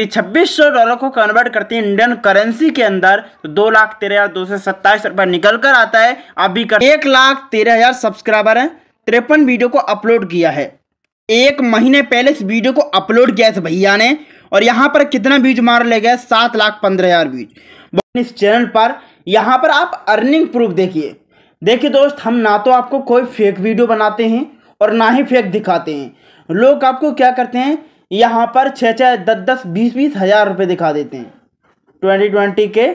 कि छब्बीस सौ डॉलर को कन्वर्ट करते हैं इंडियन करेंसी के अंदर तो दो लाख तेरह हज़ार दो सौ सत्ताईस रुपये निकल कर आता है अभी कर एक लाख तेरह हज़ार सब्सक्राइबर है तिरपन वीडियो को अपलोड किया है एक महीने पहले इस वीडियो को अपलोड किया इस भैया ने और यहाँ पर कितना बीज मार ले गया सात लाख पंद्रह हज़ार बीज इस चैनल पर यहाँ पर आप अर्निंग प्रूफ देखिए देखिए दोस्त हम ना तो आपको कोई फेक वीडियो बनाते हैं और ना ही फेक दिखाते हैं लोग आपको क्या करते हैं यहाँ पर छः छः दस दस बीस बीस हज़ार रुपये दिखा देते हैं ट्वेंटी ट्वेंटी के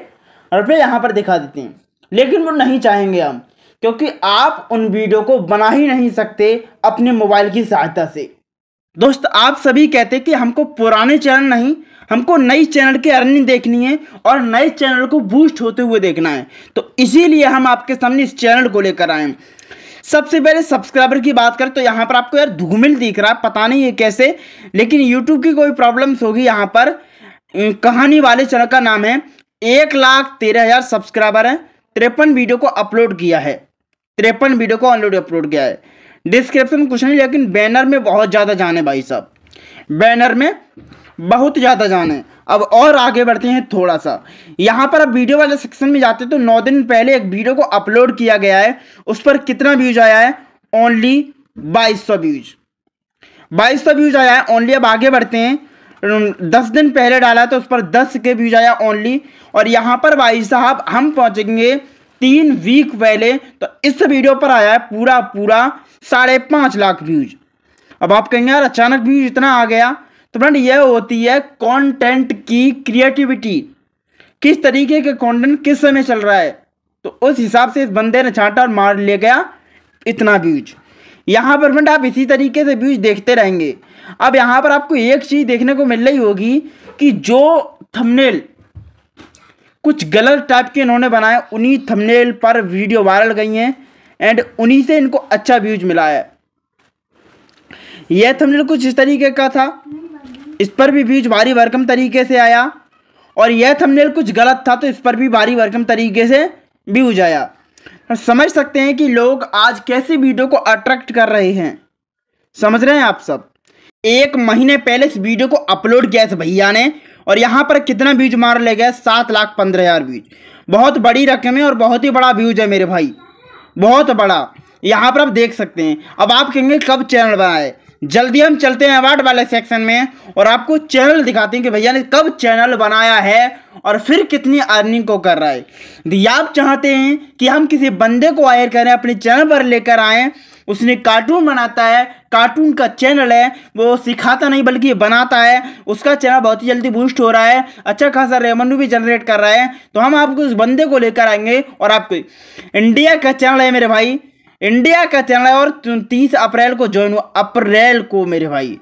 रुपये यहाँ पर दिखा देते हैं लेकिन वो नहीं चाहेंगे हम क्योंकि आप उन वीडियो को बना ही नहीं सकते अपने मोबाइल की सहायता से दोस्त आप सभी कहते कि हमको पुराने चैनल नहीं हमको नई चैनल की अर्निंग देखनी है और नए चैनल को बूस्ट होते हुए देखना है तो इसीलिए हम आपके सामने इस चैनल को लेकर आए सबसे पहले सब्सक्राइबर की बात करें तो यहाँ पर आपको यार धूमिल दिख रहा है पता नहीं ये कैसे लेकिन यूट्यूब की कोई प्रॉब्लम्स होगी यहाँ पर कहानी वाले चैनल का नाम है एक लाख तेरह हज़ार सब्सक्राइबर हैं तिरपन वीडियो को अपलोड किया है तिरपन वीडियो को ऑलरेडी अपलोड किया है डिस्क्रिप्शन कुछ नहीं लेकिन बैनर में बहुत ज़्यादा जाने भाई साहब बैनर में बहुत ज़्यादा जाने अब और आगे बढ़ते हैं थोड़ा सा यहाँ पर अब वीडियो वाले सेक्शन में जाते हैं तो नौ दिन पहले एक वीडियो को अपलोड किया गया है उस पर कितना व्यूज आया है ओनली बाईस सौ व्यूज बाईस सौ व्यूज आया है ओनली अब आगे बढ़ते हैं दस दिन पहले डाला तो उस पर दस के व्यूज आया ओनली और यहाँ पर भाई साहब हम पहुँचेंगे तीन वीक पहले तो इस वीडियो पर आया है पूरा पूरा साढ़े पाँच लाख व्यूज अब आप कहेंगे यार अचानक व्यूज इतना आ गया तो फ्रेंड यह होती है कंटेंट की क्रिएटिविटी किस तरीके के कंटेंट किस समय चल रहा है तो उस हिसाब से इस बंदे ने छाटा और मार ले गया इतना व्यूज यहाँ पर फ्रेंड आप इसी तरीके से व्यूज देखते रहेंगे अब यहाँ पर आपको एक चीज़ देखने को मिल रही होगी कि जो थमनेल कुछ गलत टाइप के इन्होंने बनाए उन्हीं थमनेल पर वीडियो वायरल गई हैं एंड उन्हीं से इनको अच्छा व्यूज मिला है यह थमनेल कुछ इस तरीके का था इस पर भी व्यूज भारी भरकम तरीके से आया और यह थंबनेल कुछ गलत था तो इस पर भी भारी भरकम तरीके से व्यूज आया समझ सकते हैं कि लोग आज कैसे वीडियो को अट्रैक्ट कर रहे हैं समझ रहे हैं आप सब एक महीने पहले इस वीडियो को अपलोड किया इस भैया ने और यहाँ पर कितना व्यूज मार ले गया सात लाख पंद्रह हज़ार व्यूज बहुत बड़ी रकम है और बहुत ही बड़ा व्यूज है मेरे भाई बहुत बड़ा यहाँ पर आप देख सकते हैं अब आप कहेंगे कब चैनल बनाए जल्दी हम चलते हैं अवार्ड वाले सेक्शन में और आपको चैनल दिखाते हैं कि भैया ने कब चैनल बनाया है और फिर कितनी अर्निंग को कर रहा है यदि आप चाहते हैं कि हम किसी बंदे को हायर करें अपने चैनल पर लेकर आए उसने कार्टून बनाता है कार्टून का चैनल है वो सिखाता नहीं बल्कि बनाता है उसका चैनल बहुत ही जल्दी बूस्ट हो रहा है अच्छा खासा रेवेन्यू भी जनरेट कर रहा है तो हम आपको उस बंदे को लेकर आएंगे और आपको इंडिया का चैनल है मेरे भाई इंडिया का चैनल है और तीस अप्रैल को ज्वाइन हुआ अप्रैल को मेरे भाई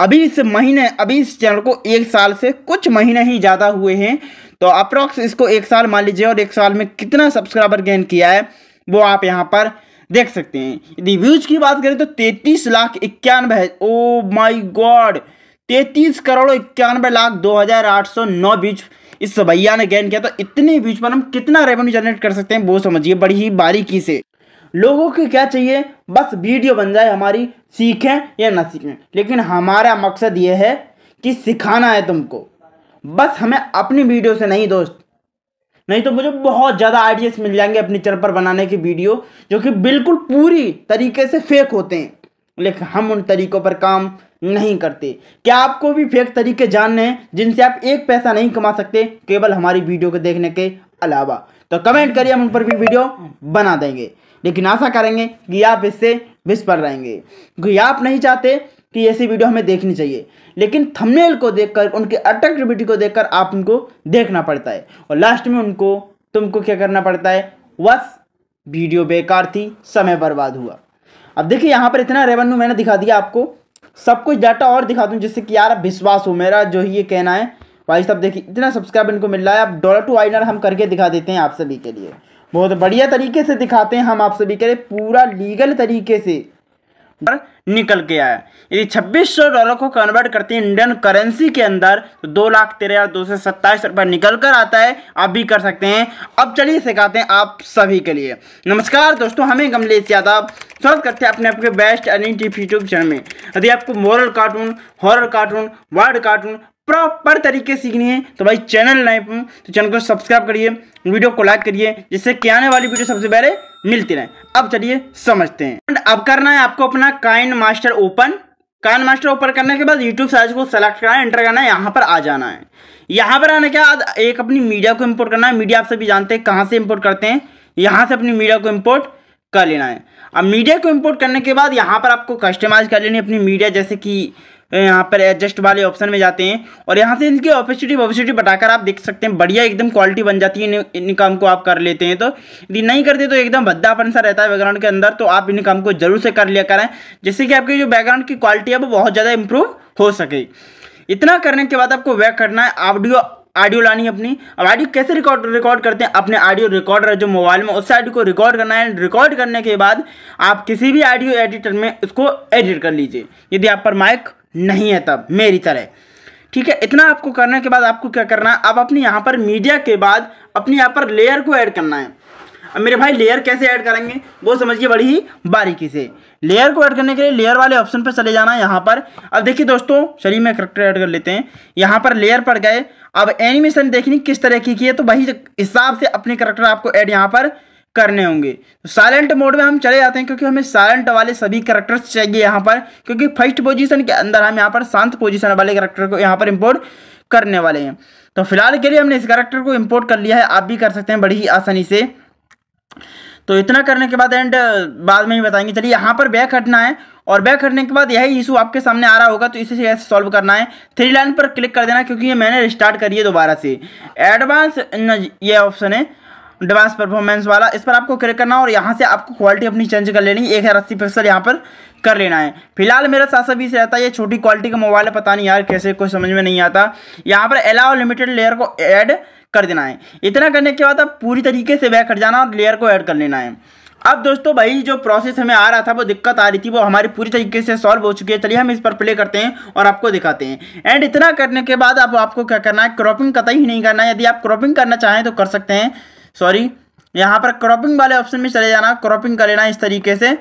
अभी इस महीने अभी इस चैनल को एक साल से कुछ महीने ही ज़्यादा हुए हैं तो अप्रॉक्स इसको एक साल मान लीजिए और एक साल में कितना सब्सक्राइबर गेन किया है वो आप यहाँ पर देख सकते हैं यदि व्यूज की बात करें तो तैतीस लाख इक्यानवे ओ माई गॉड तैतीस करोड़ इक्यानवे लाख दो हज़ार आठ सौ नौ बीच इस भैया ने गेन किया तो इतने व्यूज पर हम कितना रेवेन्यू जनरेट कर सकते हैं वो समझिए बड़ी ही बारीकी से लोगों को क्या चाहिए बस वीडियो बन जाए हमारी सीखें या ना सीखें लेकिन हमारा मकसद ये है कि सिखाना है तुमको बस हमें अपनी वीडियो से नहीं दोस्त नहीं तो मुझे बहुत ज़्यादा आइडियाज़ मिल जाएंगे अपने चैनल पर बनाने की वीडियो जो कि बिल्कुल पूरी तरीके से फेक होते हैं लेकिन हम उन तरीक़ों पर काम नहीं करते क्या आपको भी फेक तरीके जानने हैं जिनसे आप एक पैसा नहीं कमा सकते केवल हमारी वीडियो को देखने के अलावा तो कमेंट करिए हम उन पर भी वीडियो बना देंगे लेकिन आशा करेंगे कि आप इससे विश पर रहेंगे क्योंकि आप नहीं चाहते कि ऐसी वीडियो हमें देखनी चाहिए लेकिन थंबनेल को देखकर उनके अट्रैक्टिविटी को देखकर आप उनको देखना पड़ता है और लास्ट में उनको तुमको क्या करना पड़ता है बस वीडियो बेकार थी समय बर्बाद हुआ अब देखिए यहाँ पर इतना रेवेन्यू मैंने दिखा दिया आपको सब कुछ डाटा और दिखा दूँ जिससे कि यार विश्वास हो मेरा जो ये कहना है भाई साहब देखिए इतना सब्सक्राइब इनको मिल रहा है आप डॉलर टू आइनर हम करके दिखा देते हैं आप सभी के लिए बहुत बढ़िया तरीके से दिखाते हैं हम आप सभी के लिए पूरा लीगल तरीके से निकल के आया यदि छब्बीस सौ डॉलर को कन्वर्ट करते हैं इंडियन करेंसी के अंदर तो दो लाख तेरह हज़ार दो सौ सत्ताईस रुपये निकल कर आता है आप भी कर सकते हैं अब चलिए सिखाते हैं आप सभी के लिए नमस्कार दोस्तों हमें कमलेश यादव स्वागत करते हैं अपने आपके best earning tip YouTube channel में यदि आपको moral cartoon horror cartoon word cartoon proper तरीके सीखनी है तो भाई चैनल नए तो चैनल को सब्सक्राइब करिए वीडियो को लाइक करिए जिससे कि आने वाली वीडियो सबसे पहले मिलती रहे अब चलिए समझते हैं अब करना है आपको अपना KineMaster open KineMaster open करने के बाद यूट्यूब सर्च को सेलेक्ट करना है एंटर करना है यहाँ पर आ जाना है यहाँ पर आने के बाद एक अपनी मीडिया को इम्पोर्ट करना है मीडिया आप सभी जानते हैं कहाँ से इम्पोर्ट करते हैं यहाँ से अपनी मीडिया को इम्पोर्ट कर लेना है अब मीडिया को इम्पोर्ट करने के बाद यहाँ पर आपको कस्टमाइज कर लेनी है अपनी मीडिया जैसे कि यहाँ पर एडजस्ट वाले ऑप्शन में जाते हैं और यहाँ से इनकी ऑपरचुनिटी ऑपरचुनिटी बताकर आप देख सकते हैं बढ़िया एकदम क्वालिटी बन जाती है इन, इन काम को आप कर लेते हैं तो यदि नहीं करते तो एकदम भद्दापन सा रहता है बैकग्राउंड के अंदर तो आप इन काम को जरूर से कर लिया करें जिससे कि आपकी जो बैकग्राउंड की क्वालिटी है वो बहुत ज़्यादा इंप्रूव हो सके इतना करने के बाद आपको वैक करना है ऑडियो ऑडियो लानी है अपनी अब ऑडियो कैसे रिकॉर्ड रिकॉर्ड करते हैं अपने ऑडियो रिकॉर्डर जो मोबाइल में उससे ऑडियो को रिकॉर्ड करना है रिकॉर्ड करने के बाद आप किसी भी ऑडियो एडिटर में उसको एडिट कर लीजिए यदि आप पर माइक नहीं है तब मेरी तरह ठीक है इतना आपको करने के बाद आपको क्या करना है आप अपने यहाँ पर मीडिया के बाद अपने यहाँ पर लेयर को ऐड करना है अब मेरे भाई लेयर कैसे ऐड करेंगे वो समझिए बड़ी ही बारीकी से लेयर को ऐड करने के लिए लेयर वाले ऑप्शन पर चले जाना यहाँ पर अब देखिए दोस्तों शरीर में करेक्टर ऐड कर लेते हैं यहाँ पर लेयर पर गए अब एनिमेशन देखनी किस तरह की, की है तो वही हिसाब से अपने करेक्टर आपको ऐड यहाँ पर करने होंगे तो साइलेंट मोड में हम चले जाते हैं क्योंकि हमें साइलेंट वाले सभी करेक्टर्स चाहिए यहाँ पर क्योंकि फर्स्ट पोजीशन के अंदर हम यहाँ पर शांत पोजीशन वाले करेक्टर को यहाँ पर इम्पोर्ट करने वाले हैं तो फिलहाल के लिए हमने इस करेक्टर को इम्पोर्ट कर लिया है आप भी कर सकते हैं बड़ी ही आसानी से तो इतना करने के बाद एंड बाद में ही बताएंगे चलिए यहाँ पर बैक हटना है और बैक हटने के बाद यही इशू आपके सामने आ रहा होगा तो इसे ऐसे सॉल्व करना है थ्री लाइन पर क्लिक कर देना क्योंकि ये मैंने रिस्टार्ट करी है दोबारा से एडवांस ये ऑप्शन है एडवांस परफॉर्मेंस वाला इस पर आपको क्लिक करना और यहाँ से आपको क्वालिटी अपनी चेंज कर लेनी एक हज़ार अस्सी पिक्सल यहाँ पर कर लेना है फिलहाल मेरा सात सौ बीस रहता है ये छोटी क्वालिटी का मोबाइल है पता नहीं यार कैसे कोई समझ में नहीं आता यहाँ पर एलाओ लिमिटेड लेयर को ऐड कर देना है इतना करने के बाद अब पूरी तरीके से वह हट जाना और लेयर को ऐड कर लेना है अब दोस्तों भाई जो प्रोसेस हमें आ रहा था वो दिक्कत आ रही थी वो हमारी पूरी तरीके से सॉल्व हो चुकी है चलिए हम इस पर प्ले करते हैं और आपको दिखाते हैं एंड इतना करने के बाद अब आपको क्या करना है क्रॉपिंग कतई ही नहीं करना है यदि आप क्रॉपिंग करना चाहें तो कर सकते हैं सॉरी यहाँ पर क्रॉपिंग वाले ऑप्शन में चले जाना क्रॉपिंग कर लेना इस तरीके से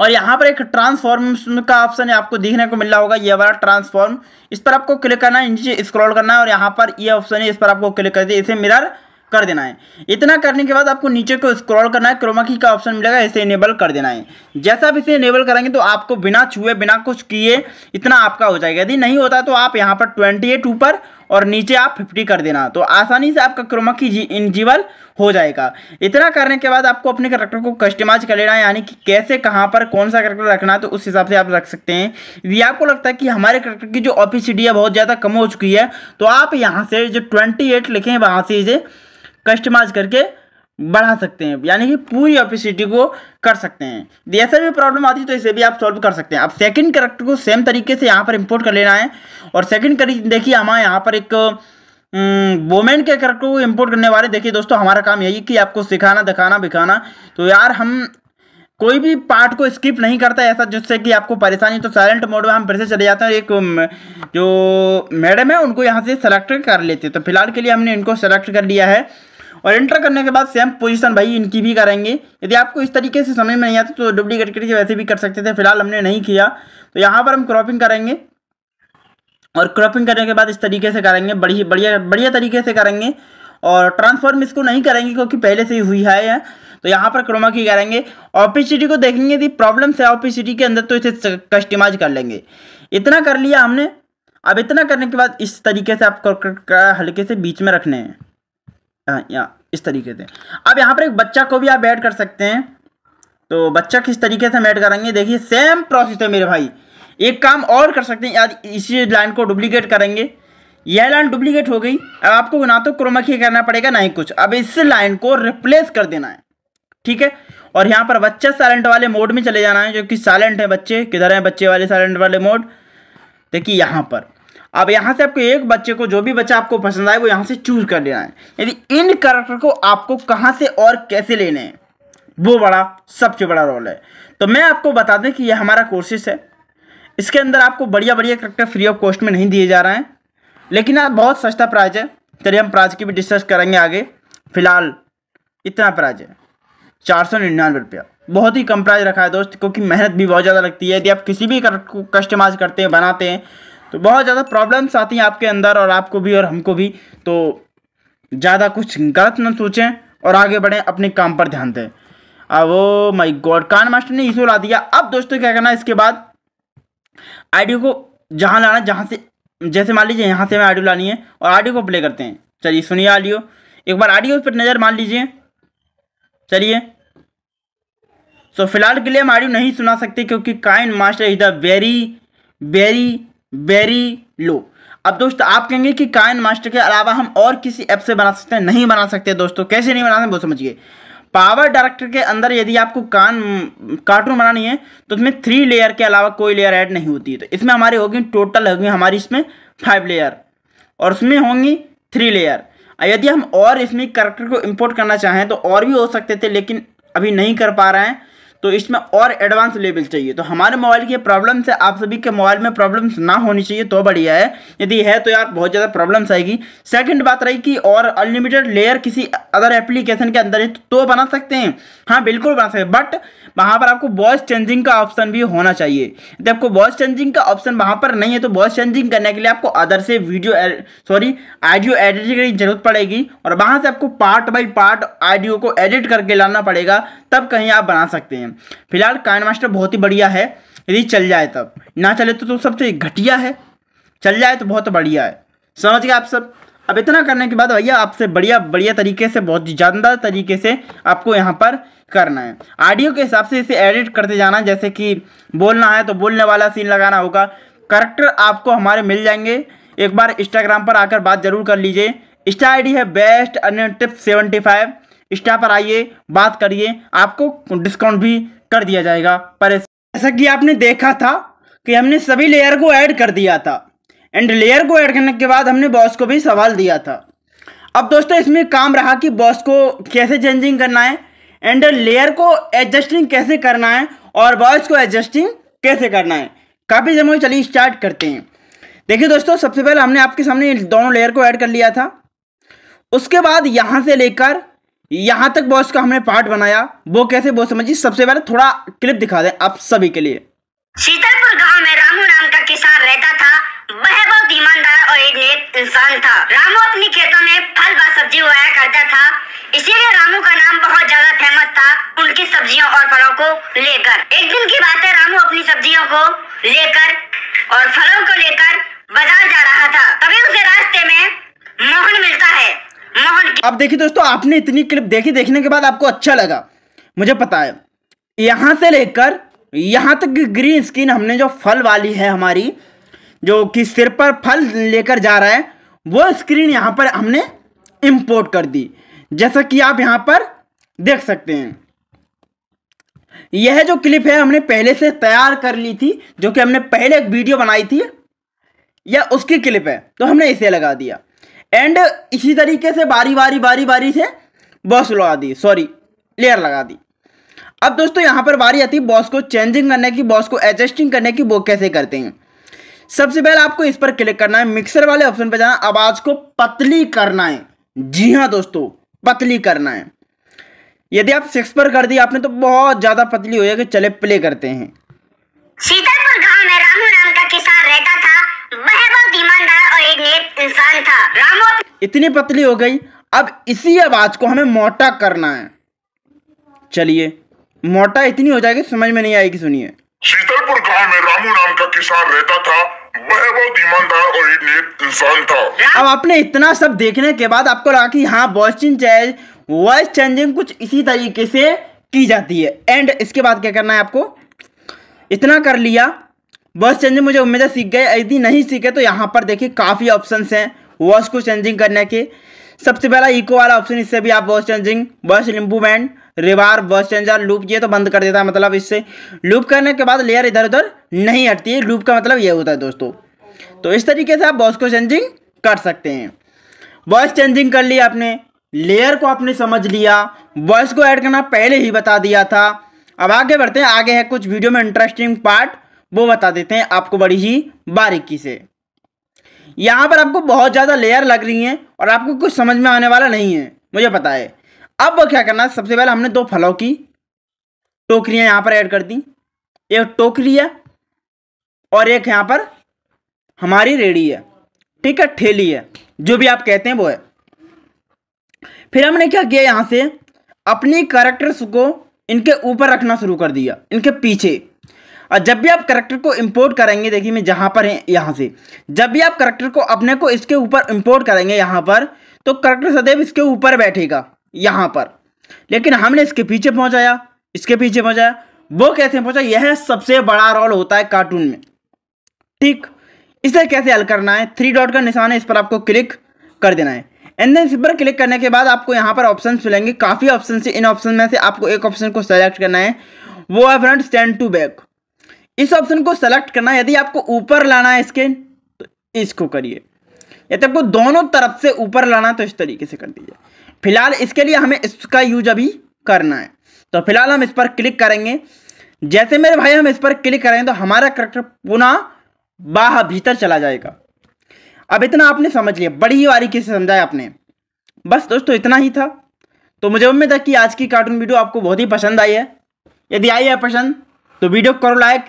और यहाँ पर एक ट्रांसफॉर्म का ऑप्शन आपको देखने को मिल रहा होगा ये वाला ट्रांसफॉर्म इस पर आपको क्लिक करना है नीचे स्क्रॉल करना है और यहाँ पर ये ऑप्शन है इस पर आपको क्लिक कर दिया इसे मिरर कर देना है इतना करने के बाद आपको नीचे को स्क्रॉल करना है क्रोमा की का ऑप्शन मिलेगा इसे इनेबल कर देना है जैसा आप इसे इनेबल करेंगे तो आपको बिना छुए बिना कुछ किए इतना आपका हो जाएगा यदि नहीं होता तो आप यहाँ पर ट्वेंटी ऊपर और नीचे आप फिफ्टी कर देना तो आसानी से आपका क्रोमा की जी हो जाएगा इतना करने के बाद आपको अपने करेक्टर को कस्टमाइज कर लेना है यानी कि कैसे कहाँ पर कौन सा करेक्टर रखना है तो उस हिसाब से आप रख सकते हैं यदि आपको लगता है कि हमारे करेक्टर की जो ऑफिसिटी है बहुत ज़्यादा कम हो चुकी है तो आप यहाँ से जो ट्वेंटी एट लिखें वहाँ से इसे कस्टमाइज करके बढ़ा सकते हैं यानी कि पूरी ऑपिसिटी को कर सकते हैं ऐसा भी प्रॉब्लम आती है तो इसे भी आप सॉल्व कर सकते हैं अब सेकंड करेक्टर को सेम तरीके से यहाँ पर इंपोर्ट कर लेना है और सेकंड देखिए हमारे यहाँ पर एक वोमेन हम्म, के करेक्टर को इम्पोर्ट करने वाले देखिए दोस्तों हमारा काम यही कि आपको सिखाना दिखाना बिखाना तो यार हम कोई भी पार्ट को स्किप नहीं करता ऐसा जिससे कि आपको परेशानी तो साइलेंट मोड में हम फिर से चले जाते हैं एक हम्म, जो मैडम है उनको यहाँ से सेलेक्ट कर लेते हैं तो फिलहाल के लिए हमने इनको सेलेक्ट कर लिया है और एंटर करने के बाद सेम पोजीशन भाई इनकी भी करेंगे यदि आपको इस तरीके से समझ में नहीं आता तो डुप्लीकेट करके वैसे भी कर सकते थे फिलहाल हमने नहीं किया तो यहाँ पर हम क्रॉपिंग करेंगे और क्रॉपिंग करने के बाद इस तरीके से करेंगे बढ़िया बढ़िया बढ़िया तरीके से करेंगे और ट्रांसफॉर्म इसको नहीं करेंगे क्योंकि पहले से ही हुई है तो यहाँ पर क्रोमा की करेंगे ऑपिसिटी को देखेंगे यदि प्रॉब्लम्स है ऑपिसिटी के अंदर तो इसे कस्टमाइज कर लेंगे इतना कर लिया हमने अब इतना करने के बाद इस तरीके से आप हल्के से बीच में रखने हैं हाँ, या इस तरीके से अब यहाँ पर एक बच्चा को भी आप ऐड कर सकते हैं तो बच्चा किस तरीके से हम ऐड देखिए सेम प्रोसेस है मेरे भाई एक काम और कर सकते हैं यार इसी लाइन को डुप्लीकेट करेंगे यह लाइन डुप्लीकेट हो गई अब आपको ना तो ही करना पड़ेगा ना ही कुछ अब इस लाइन को रिप्लेस कर देना है ठीक है और यहाँ पर बच्चा साइलेंट वाले मोड में चले जाना है जो कि साइलेंट है बच्चे किधर हैं बच्चे वाले साइलेंट वाले मोड देखिए यहाँ पर अब यहाँ से आपको एक बच्चे को जो भी बच्चा आपको पसंद आए वो यहाँ से चूज कर लेना है यदि इन करेक्टर को आपको कहाँ से और कैसे लेने हैं वो बड़ा सबसे बड़ा रोल है तो मैं आपको बता दें कि यह हमारा कोर्सेस है इसके अंदर आपको बढ़िया बढ़िया करेक्टर फ्री ऑफ कॉस्ट में नहीं दिए जा रहे हैं लेकिन आप बहुत सस्ता प्राइज है चलिए हम प्राइज की भी डिस्कस करेंगे आगे फिलहाल इतना प्राइज है चार सौ निन्यानवे रुपया बहुत ही कम प्राइज़ रखा है दोस्त क्योंकि मेहनत भी बहुत ज़्यादा लगती है यदि आप किसी भी करेक्ट को कस्टमाइज़ करते हैं बनाते हैं तो बहुत ज़्यादा प्रॉब्लम्स आती हैं आपके अंदर और आपको भी और हमको भी तो ज़्यादा कुछ गलत ना सोचें और आगे बढ़ें अपने काम पर ध्यान दें अब वो माई गॉड कान मास्टर ने इशू ला दिया अब दोस्तों क्या करना है इसके बाद आइडियो को जहाँ लाना जहाँ से जैसे मान लीजिए यहाँ से हमें आडियो लानी है और आडियो को प्ले करते हैं चलिए सुनिए आडियो एक बार आडियो पर नज़र मान लीजिए चलिए सो so, फिलहाल के लिए हम आडियो नहीं सुना सकते क्योंकि KineMaster is the very very very low अब दोस्त आप कहेंगे कि कायन मास्टर के अलावा हम और किसी ऐप से बना सकते हैं नहीं बना सकते दोस्तों कैसे नहीं बना सकते वो समझिए पावर डायरेक्टर के अंदर यदि आपको कान कार्टून बनानी है तो उसमें थ्री लेयर के अलावा कोई लेयर ऐड नहीं होती है तो इसमें हमारी होगी टोटल होगी हमारी इसमें फाइव लेयर और उसमें होंगी थ्री लेयर यदि हम और इसमें करेक्टर को इम्पोर्ट करना चाहें तो और भी हो सकते थे लेकिन अभी नहीं कर पा रहे हैं तो इसमें और एडवांस लेवल चाहिए तो हमारे मोबाइल की प्रॉब्लम से आप सभी के मोबाइल में प्रॉब्लम्स ना होनी चाहिए तो बढ़िया है यदि है तो यार बहुत ज़्यादा प्रॉब्लम्स आएगी सेकंड बात रही कि और अनलिमिटेड लेयर किसी अदर एप्लीकेशन के अंदर है तो बना सकते हैं हाँ बिल्कुल बना सकते बट वहाँ पर आपको वॉइस चेंजिंग का ऑप्शन भी होना चाहिए यदि आपको वॉइस चेंजिंग का ऑप्शन वहाँ पर नहीं है तो वॉइस चेंजिंग करने के लिए आपको अदर से वीडियो सॉरी ऑडियो एडिटिंग की जरूरत पड़ेगी और वहाँ से आपको पार्ट बाई पार्ट ऑडियो को एडिट करके लाना पड़ेगा तब कहीं आप बना सकते हैं फिलहाल काइन मास्टर बहुत ही बढ़िया है यदि चल जाए तब ना चले तो, तो सबसे घटिया है चल जाए तो बहुत बढ़िया है समझ गए आप सब अब इतना करने के बाद भैया आपसे बढ़िया बढ़िया तरीके से बहुत जानदार तरीके से आपको यहाँ पर करना है ऑडियो के हिसाब से इसे एडिट करते जाना जैसे कि बोलना है तो बोलने वाला सीन लगाना होगा करेक्टर आपको हमारे मिल जाएंगे एक बार इंस्टाग्राम पर आकर बात जरूर कर लीजिए इंस्टा आई है बेस्ट अन्य टिप सेवेंटी फाइव इंस्टा पर आइए बात करिए आपको डिस्काउंट भी कर दिया जाएगा पर जैसा कि आपने देखा था कि हमने सभी लेयर को ऐड कर दिया था एंड लेयर को ऐड करने के बाद हमने बॉस को भी सवाल दिया था अब दोस्तों इसमें काम रहा कि बॉस को कैसे चेंजिंग करना है एंड लेयर को एडजस्टिंग कैसे करना है और बॉस को एडजस्टिंग कैसे करना है काफ़ी जमा चलिए स्टार्ट करते हैं देखिए दोस्तों सबसे पहले हमने आपके सामने दोनों लेयर को ऐड कर लिया था उसके बाद यहाँ से लेकर यहाँ तक बॉस का हमने पार्ट बनाया वो कैसे वो समझिए सबसे पहले थोड़ा क्लिप दिखा दें आप सभी के लिए शीतल इंसान था रामू अपनी खेतों में फल व सब्जी उगाया करता था इसीलिए रामू का नाम बहुत ज्यादा फेमस था उनकी सब्जियों और फलों को लेकर एक दिन की बात है रामू अपनी सब्जियों को लेकर और फलों को लेकर बाजार जा रहा था तभी उसे रास्ते में मोहन मिलता है मोहन अब देखिए दोस्तों आपने इतनी क्लिप देखी देखने के बाद आपको अच्छा लगा मुझे पता है यहाँ से लेकर यहाँ तक ग्रीन स्किन हमने जो फल वाली है हमारी जो कि सिर पर फल लेकर जा रहा है वो स्क्रीन यहाँ पर हमने इम्पोर्ट कर दी जैसा कि आप यहाँ पर देख सकते हैं यह जो क्लिप है हमने पहले से तैयार कर ली थी जो कि हमने पहले एक वीडियो बनाई थी या उसकी क्लिप है तो हमने इसे लगा दिया एंड इसी तरीके से बारी बारी बारी बारी से बॉस लगा दी सॉरी लेयर लगा दी अब दोस्तों यहाँ पर बारी आती है बॉस को चेंजिंग करने की बॉस को एडजस्टिंग करने की वो कैसे करते हैं सबसे पहले आपको इस पर क्लिक करना है मिक्सर वाले ऑप्शन पर जाना आवाज को पतली करना है जी हाँ दोस्तों पतली करना है यदि आप सिक्स पर कर दी आपने तो बहुत ज्यादा पतली हो जाएगी चले प्ले करते हैं सीतलपुर गांव में रामू नाम का किसान रहता था वह बहुत ईमानदार और एक नेक इंसान था रामू इतनी पतली हो गई अब इसी आवाज को हमें मोटा करना है चलिए मोटा इतनी हो जाएगी समझ में नहीं आएगी सुनिए शीतलपुर गांव में रामू नाम का किसान रहता था वह बहुत ईमानदार और नेक इंसान था अब आपने इतना सब देखने के बाद आपको लगा कि हाँ बॉस्टिन चेंज वॉइस चेंजिंग कुछ इसी तरीके से की जाती है एंड इसके बाद क्या करना है आपको इतना कर लिया वॉइस चेंजिंग मुझे उम्मीद है सीख गए यदि नहीं सीखे तो यहाँ पर देखिए काफ़ी ऑप्शन हैं वॉइस को चेंजिंग करने के सबसे पहला इको वाला ऑप्शन इससे भी आप voice changing voice improvement reverse changer loop ये तो बंद कर देता है मतलब इससे लूप करने के बाद लेयर इधर उधर नहीं हटती है लूप का मतलब ये होता है दोस्तों तो इस तरीके से आप बॉस को चेंजिंग कर सकते हैं वॉइस चेंजिंग कर लिया आपने लेयर को आपने समझ लिया वॉइस को ऐड करना पहले ही बता दिया था अब आगे बढ़ते हैं आगे है कुछ वीडियो में इंटरेस्टिंग पार्ट वो बता देते हैं आपको बड़ी ही बारीकी से यहाँ पर आपको बहुत ज़्यादा लेयर लग रही हैं और आपको कुछ समझ में आने वाला नहीं है मुझे पता है अब क्या करना सबसे पहले हमने दो फलों की टोकरियां यहां पर ऐड कर दी एक टोकरी है और एक यहां पर हमारी रेडी है ठीक है ठेली है जो भी आप कहते हैं वो है फिर हमने क्या किया यहां से अपनी करेक्टर्स को इनके ऊपर रखना शुरू कर दिया इनके पीछे और जब भी आप करेक्टर को इंपोर्ट करेंगे देखिए मैं जहां पर है यहां से जब भी आप करेक्टर को अपने को इसके ऊपर इंपोर्ट करेंगे यहां पर तो करेक्टर सदैव इसके ऊपर बैठेगा यहां पर लेकिन हमने इसके पीछे पहुंचाया इसके पीछे पहुंचाया वो कैसे पहुंचा यह सबसे बड़ा रोल होता है कार्टून में ठीक इसे कैसे हल करना है थ्री डॉट का निशान है इस पर आपको क्लिक कर देना है एंड देन इस पर क्लिक करने के बाद आपको यहां पर ऑप्शन मिलेंगे काफ़ी ऑप्शन से इन ऑप्शन में से आपको एक ऑप्शन को सेलेक्ट करना है वो है फ्रंट स्टैंड टू बैक इस ऑप्शन को सेलेक्ट करना है यदि आपको ऊपर लाना है इसके तो इसको करिए यदि आपको दोनों तरफ से ऊपर लाना है तो इस तरीके से कर दीजिए फिलहाल इसके लिए हमें इसका यूज अभी करना है तो फिलहाल हम इस पर क्लिक करेंगे जैसे मेरे भाई हम इस पर क्लिक करेंगे तो हमारा करेक्टर पुनः बाहर भीतर चला जाएगा अब इतना आपने समझ लिया बड़ी ही बारीकी से समझाया आपने बस दोस्तों इतना ही था तो मुझे उम्मीद है कि आज की कार्टून वीडियो आपको बहुत ही पसंद आई है यदि आई है पसंद तो वीडियो करो लाइक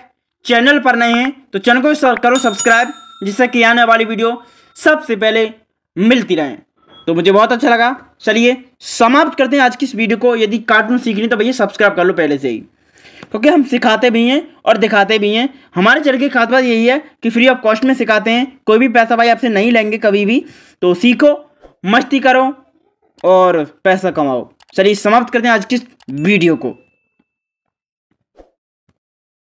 चैनल पर नहीं है तो चैनल को करो तो सब्सक्राइब जिससे कि आने वाली वीडियो सबसे पहले मिलती रहें तो मुझे बहुत अच्छा लगा चलिए समाप्त करते हैं आज की इस वीडियो को यदि कार्टून सीखनी तो भैया सब्सक्राइब कर लो पहले से ही क्योंकि हम सिखाते भी हैं और दिखाते भी हैं हमारे चैनल की खास बात यही है कि फ्री ऑफ कॉस्ट में सिखाते हैं कोई भी पैसा भाई आपसे नहीं लेंगे कभी भी तो सीखो मस्ती करो और पैसा कमाओ चलिए समाप्त करते हैं आज की वीडियो को